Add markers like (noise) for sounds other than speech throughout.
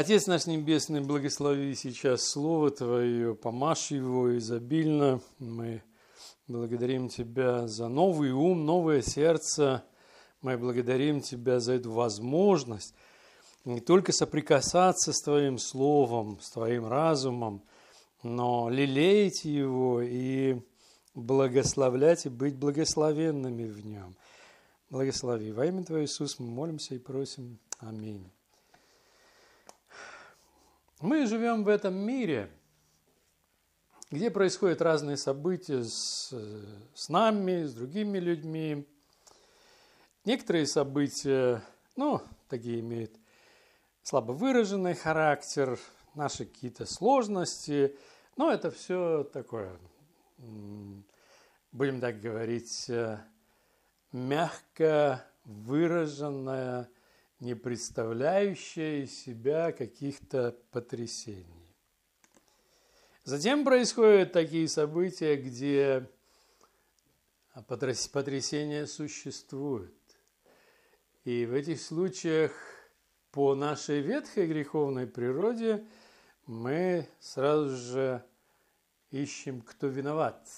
Отец наш Небесный, благослови сейчас Слово Твое, помашь его изобильно. Мы благодарим Тебя за новый ум, новое сердце. Мы благодарим Тебя за эту возможность не только соприкасаться с Твоим Словом, с Твоим разумом, но лелеять его и благословлять и быть благословенными в нем. Благослови. Во имя Твое, Иисус, мы молимся и просим. Аминь. Мы живем в этом мире, где происходят разные события с, с нами, с другими людьми. Некоторые события, ну, такие имеют слабо выраженный характер, наши какие-то сложности, но это все такое, будем так говорить, э, мягко выраженное не представляющая из себя каких-то потрясений. Затем происходят такие события, где потрясения существуют. И в этих случаях по нашей ветхой греховной природе мы сразу же ищем, кто виноват.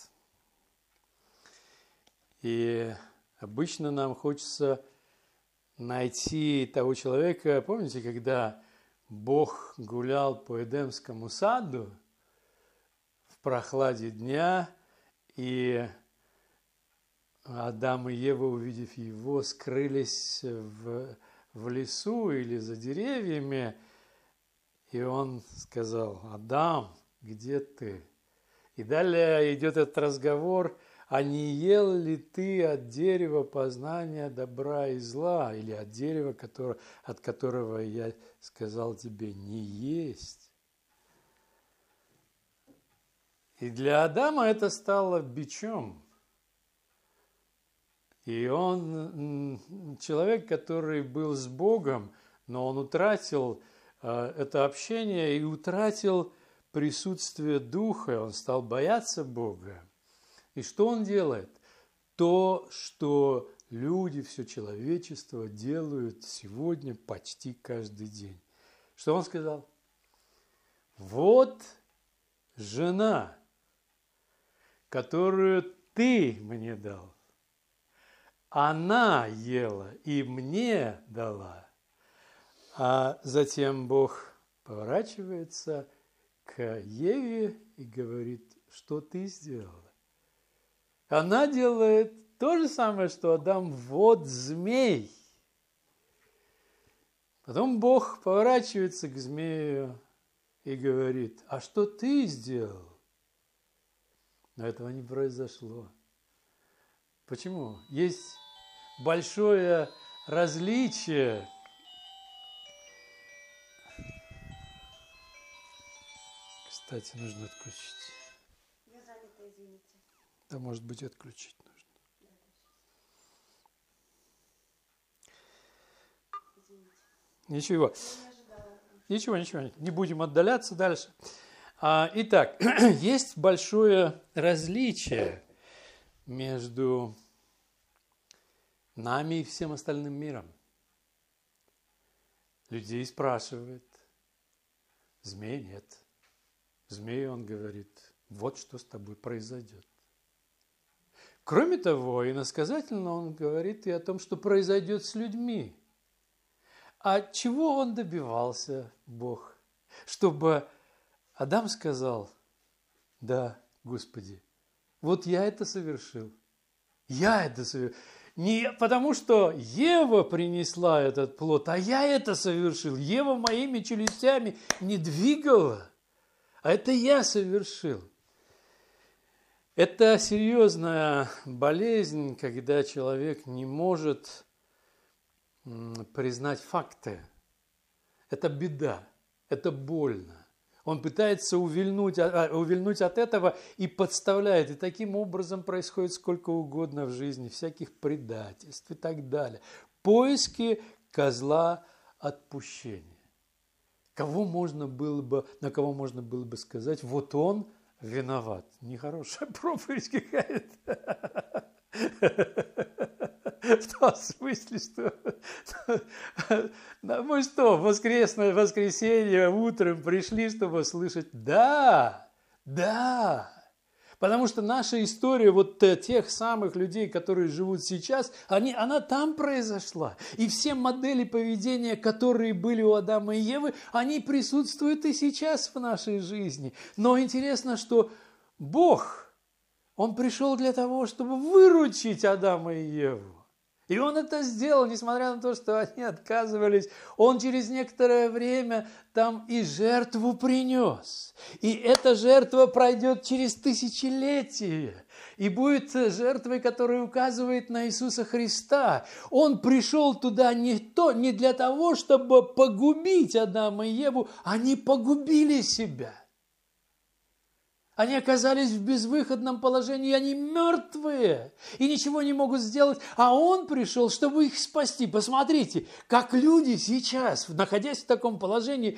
И обычно нам хочется – найти того человека, помните, когда Бог гулял по Эдемскому саду в прохладе дня, и Адам и Ева, увидев его, скрылись в, в лесу или за деревьями, и он сказал, Адам, где ты? И далее идет этот разговор – а не ел ли ты от дерева познания добра и зла, или от дерева, которое, от которого я сказал тебе не есть? И для Адама это стало бичом. И он человек, который был с Богом, но он утратил э, это общение и утратил присутствие Духа, он стал бояться Бога. И что он делает? То, что люди, все человечество делают сегодня почти каждый день. Что он сказал? Вот жена, которую ты мне дал. Она ела и мне дала. А затем Бог поворачивается к Еве и говорит, что ты сделала. Она делает то же самое, что Адам, вот змей. Потом Бог поворачивается к змею и говорит, а что ты сделал? Но этого не произошло. Почему? Есть большое различие. Кстати, нужно отключить. Я занята, извините. Да, может быть, отключить нужно. Ничего. Ничего, ничего. Не будем отдаляться дальше. А, итак, (clears throat) есть большое различие между нами и всем остальным миром. Людей спрашивают. змей нет. Змей, он говорит, вот что с тобой произойдет. Кроме того, иносказательно он говорит и о том, что произойдет с людьми. А чего он добивался, Бог? Чтобы Адам сказал, да, Господи, вот я это совершил. Я это совершил. Не потому, что Ева принесла этот плод, а я это совершил. Ева моими челюстями не двигала, а это я совершил. Это серьезная болезнь, когда человек не может признать факты. Это беда, это больно. Он пытается увильнуть, а, а, увильнуть от этого и подставляет. И таким образом происходит сколько угодно в жизни, всяких предательств и так далее. Поиски козла отпущения. Кого можно было бы, на кого можно было бы сказать, вот он – виноват. Нехорошая (laughs) проповедь какая-то. (laughs) В том смысле, что (laughs) мы что, воскресное воскресенье утром пришли, чтобы слышать «Да! Да!» Потому что наша история вот э, тех самых людей, которые живут сейчас, они, она там произошла. И все модели поведения, которые были у Адама и Евы, они присутствуют и сейчас в нашей жизни. Но интересно, что Бог, Он пришел для того, чтобы выручить Адама и Еву. И он это сделал, несмотря на то, что они отказывались. Он через некоторое время там и жертву принес. И эта жертва пройдет через тысячелетие. И будет жертвой, которая указывает на Иисуса Христа. Он пришел туда не, то, не для того, чтобы погубить Адама и Еву. Они погубили себя. Они оказались в безвыходном положении, они мертвые и ничего не могут сделать, а он пришел, чтобы их спасти. Посмотрите, как люди сейчас, находясь в таком положении,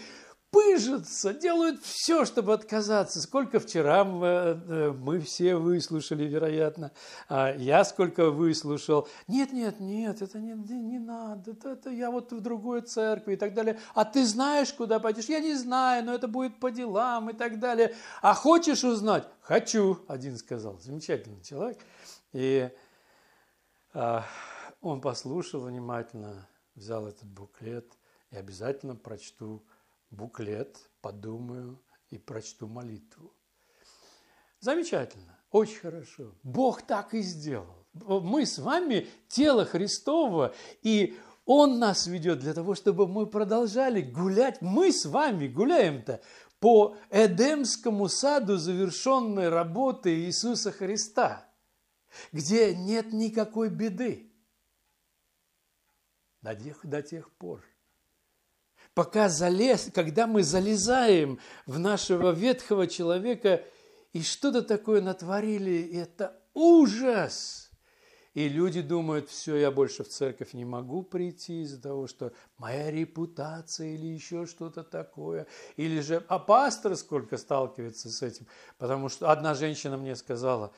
пыжатся, делают все, чтобы отказаться. Сколько вчера мы, э, э, мы все выслушали, вероятно, а я сколько выслушал. Нет, нет, нет, это не, не надо, это, это я вот в другой церкви и так далее. А ты знаешь, куда пойдешь? Я не знаю, но это будет по делам и так далее. А хочешь узнать? Хочу, один сказал. Замечательный человек. И а, он послушал внимательно, взял этот буклет и обязательно прочту буклет, подумаю и прочту молитву. Замечательно, очень хорошо. Бог так и сделал. Мы с вами тело Христова, и Он нас ведет для того, чтобы мы продолжали гулять. Мы с вами гуляем-то по Эдемскому саду завершенной работы Иисуса Христа, где нет никакой беды до тех, до тех пор, пока залез, когда мы залезаем в нашего ветхого человека и что-то такое натворили, это ужас! И люди думают, все, я больше в церковь не могу прийти из-за того, что моя репутация или еще что-то такое. Или же, а пастор сколько сталкивается с этим. Потому что одна женщина мне сказала,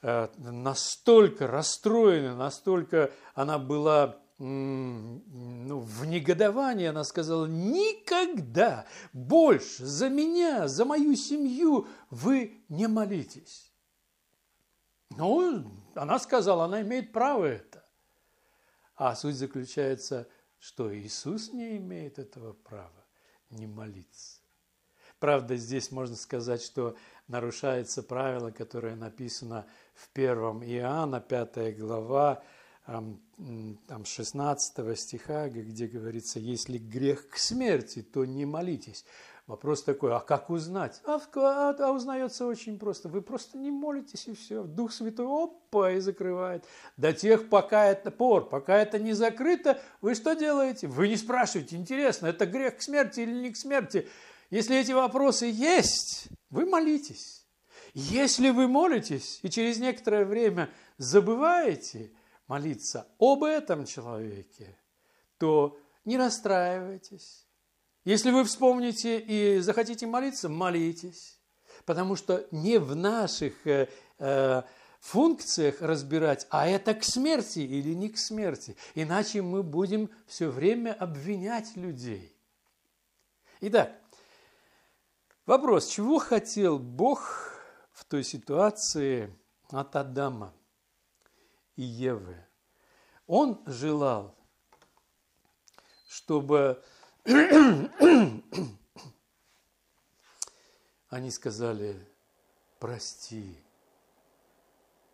э, настолько расстроена, настолько она была ну, в негодовании она сказала, никогда больше за меня, за мою семью вы не молитесь. Ну, она сказала, она имеет право это. А суть заключается, что Иисус не имеет этого права не молиться. Правда, здесь можно сказать, что нарушается правило, которое написано в 1 Иоанна, 5 глава, там, 16 стиха, где говорится, если грех к смерти, то не молитесь. Вопрос такой, а как узнать? А, а, а, а узнается очень просто. Вы просто не молитесь и все. Дух Святой, опа, и закрывает. До тех пока это пор, пока это не закрыто, вы что делаете? Вы не спрашиваете, интересно, это грех к смерти или не к смерти? Если эти вопросы есть, вы молитесь. Если вы молитесь и через некоторое время забываете – молиться об этом человеке, то не расстраивайтесь. Если вы вспомните и захотите молиться, молитесь. Потому что не в наших э, э, функциях разбирать, а это к смерти или не к смерти. Иначе мы будем все время обвинять людей. Итак, вопрос, чего хотел Бог в той ситуации от Адама? и Евы. Он желал, чтобы (coughs) они сказали, прости,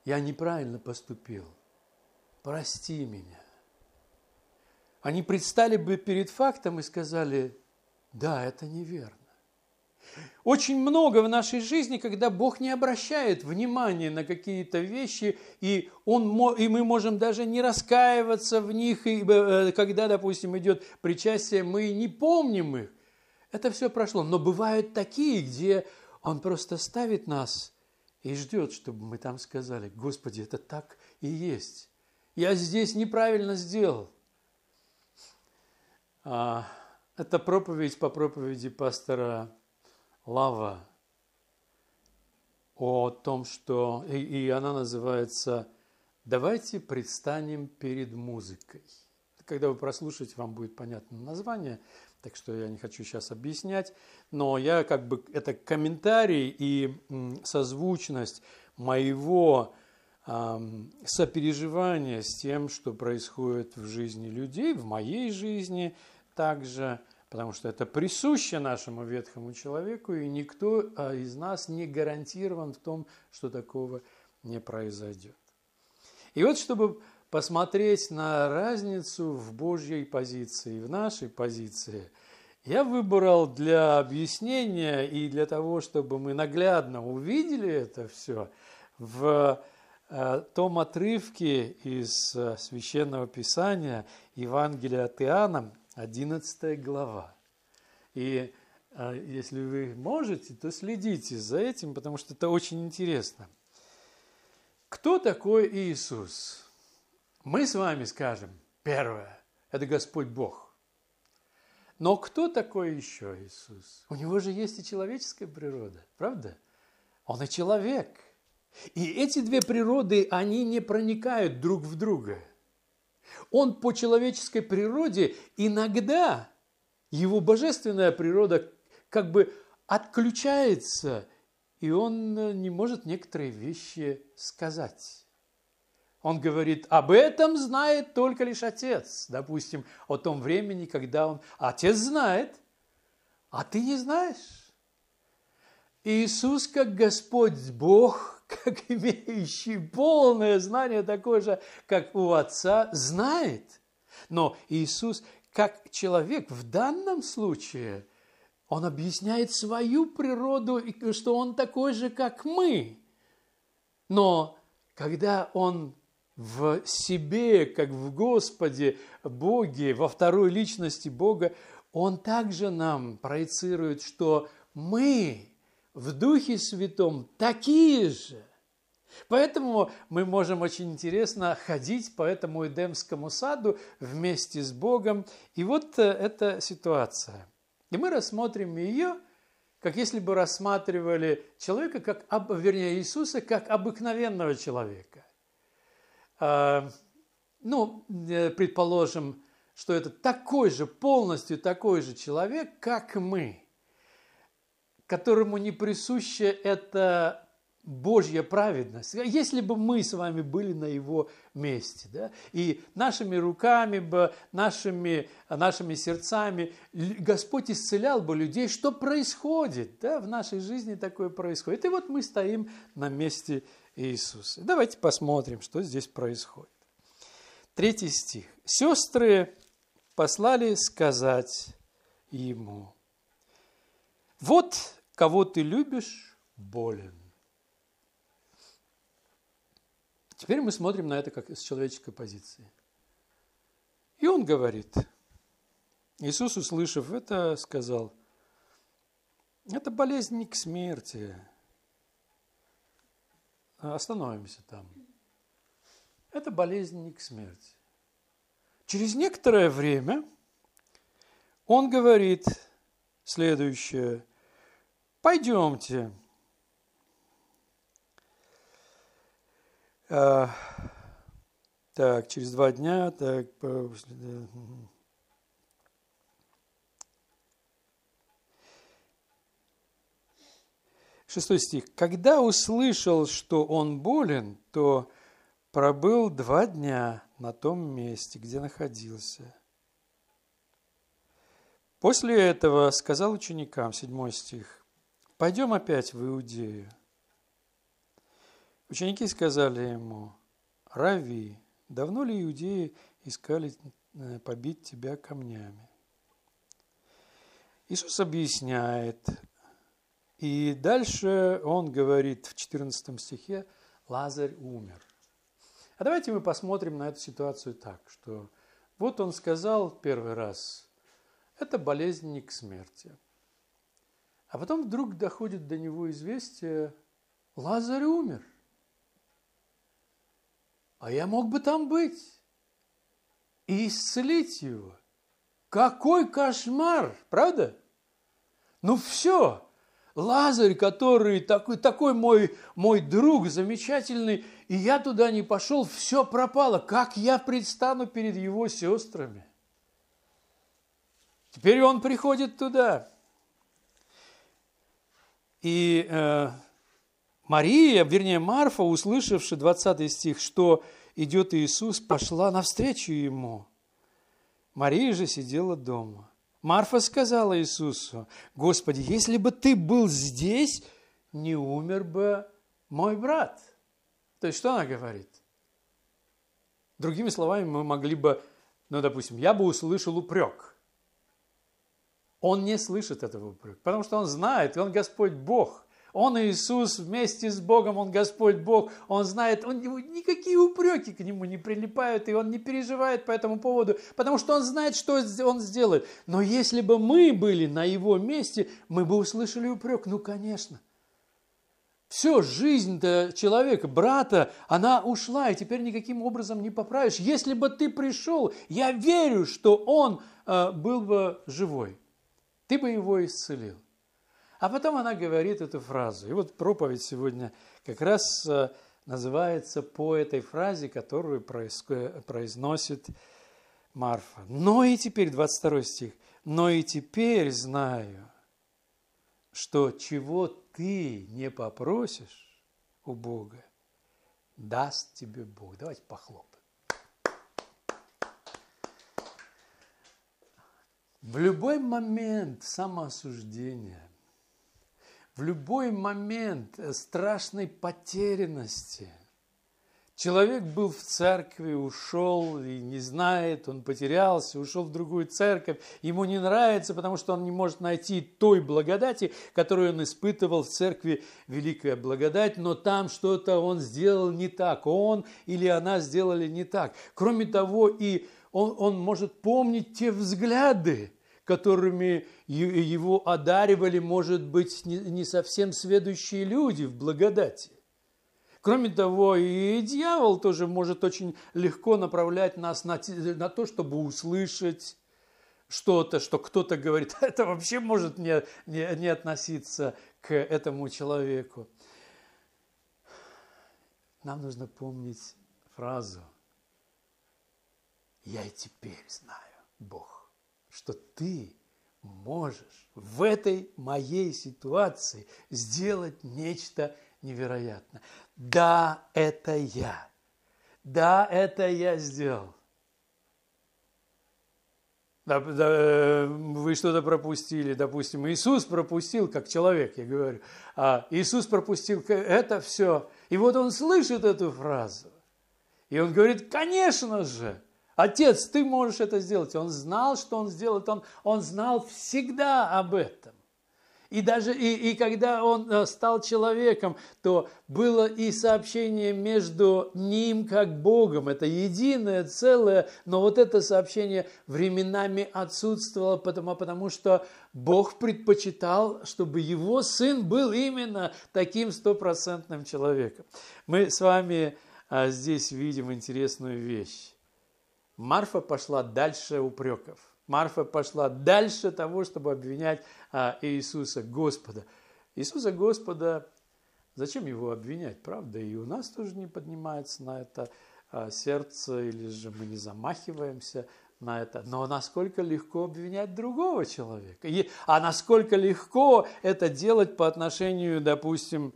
я неправильно поступил, прости меня. Они предстали бы перед фактом и сказали, да, это неверно. Очень много в нашей жизни, когда Бог не обращает внимания на какие-то вещи, и, он, и мы можем даже не раскаиваться в них, и, э, когда, допустим, идет причастие, мы не помним их. Это все прошло. Но бывают такие, где Он просто ставит нас и ждет, чтобы мы там сказали, Господи, это так и есть. Я здесь неправильно сделал. А, это проповедь по проповеди пастора лава, о том, что... И, и она называется «Давайте предстанем перед музыкой». Когда вы прослушаете, вам будет понятно название, так что я не хочу сейчас объяснять, но я как бы... Это комментарий и созвучность моего сопереживания с тем, что происходит в жизни людей, в моей жизни также – потому что это присуще нашему ветхому человеку, и никто а, из нас не гарантирован в том, что такого не произойдет. И вот чтобы посмотреть на разницу в Божьей позиции и в нашей позиции, я выбрал для объяснения и для того, чтобы мы наглядно увидели это все, в а, том отрывке из а, Священного Писания Евангелия от Иоанна, 11 глава. И а, если вы можете, то следите за этим, потому что это очень интересно. Кто такой Иисус? Мы с вами скажем, первое, это Господь Бог. Но кто такой еще Иисус? У него же есть и человеческая природа, правда? Он и человек. И эти две природы, они не проникают друг в друга – он по человеческой природе иногда, его божественная природа как бы отключается, и он э, не может некоторые вещи сказать. Он говорит, об этом знает только лишь отец, допустим, о том времени, когда он... Отец знает, а ты не знаешь. Иисус, как Господь Бог, как (laughs) имеющий полное знание, такое же, как у Отца, знает. Но Иисус, как человек в данном случае, он объясняет свою природу, что он такой же, как мы. Но когда он в себе, как в Господе, Боге, во второй личности Бога, он также нам проецирует, что мы в Духе Святом такие же. Поэтому мы можем очень интересно ходить по этому Эдемскому саду вместе с Богом. И вот э, эта ситуация. И мы рассмотрим ее, как если бы рассматривали человека, как, вернее, Иисуса, как обыкновенного человека. А, ну, э, предположим, что это такой же, полностью такой же человек, как мы – которому не присуща эта Божья праведность. Если бы мы с вами были на его месте, да, и нашими руками бы, нашими, нашими сердцами Господь исцелял бы людей, что происходит, да, в нашей жизни такое происходит. И вот мы стоим на месте Иисуса. Давайте посмотрим, что здесь происходит. Третий стих. «Сестры послали сказать ему, вот Кого ты любишь, болен. Теперь мы смотрим на это как с человеческой позиции. И он говорит, Иисус, услышав это, сказал, это болезнь не к смерти. Остановимся там. Это болезнь не к смерти. Через некоторое время он говорит следующее. Пойдемте. А, так, через два дня, так, после Шестой стих. «Когда услышал, что он болен, то пробыл два дня на том месте, где находился». После этого сказал ученикам, седьмой стих, пойдем опять в Иудею. Ученики сказали ему, Рави, давно ли иудеи искали э, побить тебя камнями? Иисус объясняет, и дальше он говорит в 14 стихе, Лазарь умер. А давайте мы посмотрим на эту ситуацию так, что вот он сказал первый раз, это болезнь не к смерти. А потом вдруг доходит до него известие, Лазарь умер. А я мог бы там быть и исцелить его. Какой кошмар, правда? Ну все, Лазарь, который такой, такой мой, мой друг замечательный, и я туда не пошел, все пропало. Как я предстану перед его сестрами? Теперь он приходит туда. И э, Мария, вернее Марфа, услышавши 20 стих, что идет Иисус, пошла навстречу ему. Мария же сидела дома. Марфа сказала Иисусу, «Господи, если бы ты был здесь, не умер бы мой брат». То есть что она говорит? Другими словами, мы могли бы, ну, допустим, я бы услышал упрек – он не слышит этого упрека, потому что он знает, он Господь Бог. Он Иисус вместе с Богом, он Господь Бог, он знает, он, никакие упреки к нему не прилипают, и он не переживает по этому поводу, потому что он знает, что он сделает. Но если бы мы были на его месте, мы бы услышали упрек, ну конечно. Все, жизнь-то человека, брата, она ушла, и теперь никаким образом не поправишь. Если бы ты пришел, я верю, что он э, был бы живой ты бы его исцелил. А потом она говорит эту фразу. И вот проповедь сегодня как раз э, называется по этой фразе, которую произносит Марфа. Но и теперь, 22 стих, но и теперь знаю, что чего ты не попросишь у Бога, даст тебе Бог. Давайте похлопаем. В любой момент самоосуждения, в любой момент э, страшной потерянности человек был в церкви, ушел и не знает, он потерялся, ушел в другую церковь, ему не нравится, потому что он не может найти той благодати, которую он испытывал в церкви, великая благодать, но там что-то он сделал не так, он или она сделали не так. Кроме того, и он, он может помнить те взгляды, которыми его одаривали, может быть, не совсем сведущие люди в благодати. Кроме того, и дьявол тоже может очень легко направлять нас на, на то, чтобы услышать что-то, что, что кто-то говорит. (laughs) Это вообще может не, не, не относиться к этому человеку. Нам нужно помнить фразу – я и теперь знаю, Бог, что ты можешь в этой моей ситуации сделать нечто невероятное. Да, это я. Да, это я сделал. Вы что-то пропустили, допустим, Иисус пропустил, как человек, я говорю, а Иисус пропустил это все. И вот он слышит эту фразу, и он говорит, конечно же, Отец, ты можешь это сделать. Он знал, что он сделает, он, он знал всегда об этом. И даже и, и когда он э, стал человеком, то было и сообщение между ним как Богом. Это единое, целое, но вот это сообщение временами отсутствовало, потому, потому что Бог предпочитал, чтобы его сын был именно таким стопроцентным человеком. Мы с вами э, здесь видим интересную вещь. Марфа пошла дальше упреков. Марфа пошла дальше того, чтобы обвинять а, Иисуса Господа. Иисуса Господа, зачем его обвинять, правда? И у нас тоже не поднимается на это а, сердце, или же мы не замахиваемся на это. Но насколько легко обвинять другого человека? И, а насколько легко это делать по отношению, допустим,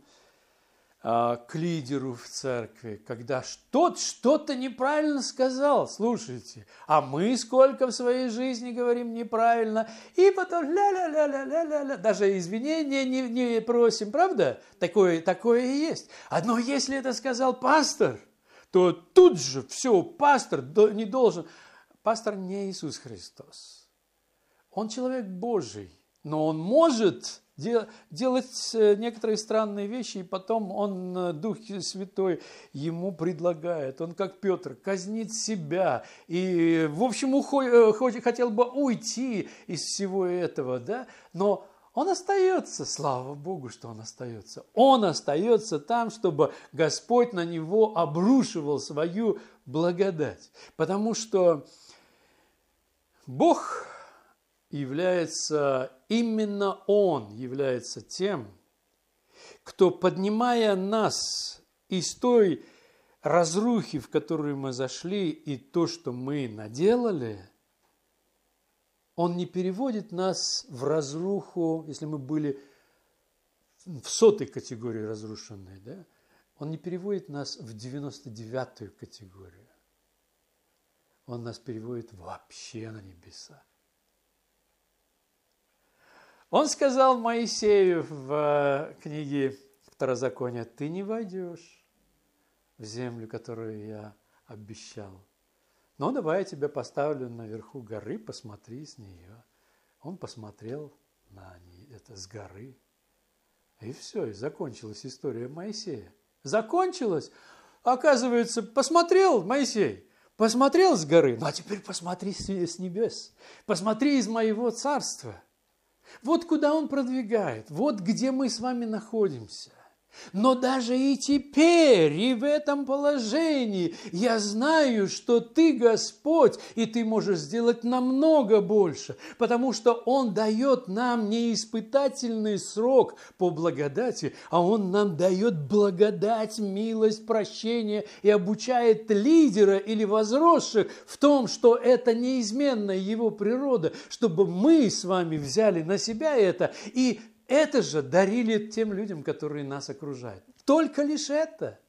а, к лидеру в церкви, когда тот что-то неправильно сказал, слушайте, а мы сколько в своей жизни говорим неправильно, и потом ля-ля-ля-ля-ля-ля, даже извинения не, не просим, правда? Такое, такое и есть. Одно, если это сказал пастор, то тут же все, пастор не должен. Пастор не Иисус Христос. Он человек Божий, но он может делать э, некоторые странные вещи, и потом он, э, Дух Святой, ему предлагает. Он, как Петр, казнит себя и, в общем, уходит, э, хотел бы уйти из всего этого, да, но он остается, слава Богу, что он остается. Он остается там, чтобы Господь на него обрушивал свою благодать. Потому что Бог является, именно Он является тем, кто, поднимая нас из той разрухи, в которую мы зашли, и то, что мы наделали, Он не переводит нас в разруху, если мы были в сотой категории разрушенной, да? Он не переводит нас в 99-ю категорию. Он нас переводит вообще на небеса. Он сказал Моисею в э, книге Второзакония, ты не войдешь в землю, которую я обещал. Но давай я тебя поставлю наверху горы, посмотри с нее. Он посмотрел на нее, это с горы. И все, и закончилась история Моисея. Закончилась? Оказывается, посмотрел Моисей, посмотрел с горы, ну а теперь посмотри с небес, посмотри из моего царства – вот куда он продвигает, вот где мы с вами находимся. Но даже и теперь, и в этом положении, я знаю, что Ты Господь, и Ты можешь сделать намного больше, потому что Он дает нам не испытательный срок по благодати, а Он нам дает благодать, милость, прощение и обучает лидера или возросших в том, что это неизменная Его природа, чтобы мы с вами взяли на себя это и это же дарили тем людям, которые нас окружают. Только лишь это.